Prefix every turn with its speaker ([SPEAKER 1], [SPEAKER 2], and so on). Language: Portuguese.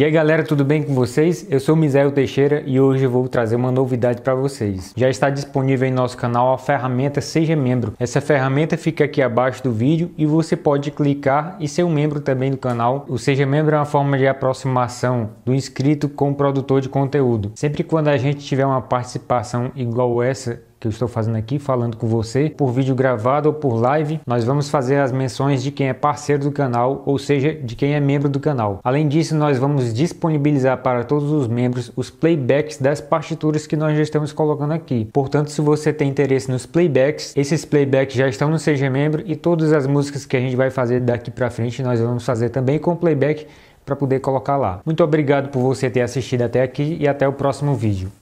[SPEAKER 1] E aí galera, tudo bem com vocês? Eu sou Misael Teixeira e hoje vou trazer uma novidade para vocês. Já está disponível em nosso canal a ferramenta Seja Membro. Essa ferramenta fica aqui abaixo do vídeo e você pode clicar e ser um membro também do canal. O Seja Membro é uma forma de aproximação do inscrito com o produtor de conteúdo. Sempre quando a gente tiver uma participação igual essa que eu estou fazendo aqui, falando com você, por vídeo gravado ou por live, nós vamos fazer as menções de quem é parceiro do canal, ou seja, de quem é membro do canal. Além disso, nós vamos disponibilizar para todos os membros os playbacks das partituras que nós já estamos colocando aqui. Portanto, se você tem interesse nos playbacks, esses playbacks já estão no Seja Membro e todas as músicas que a gente vai fazer daqui para frente, nós vamos fazer também com playback para poder colocar lá. Muito obrigado por você ter assistido até aqui e até o próximo vídeo.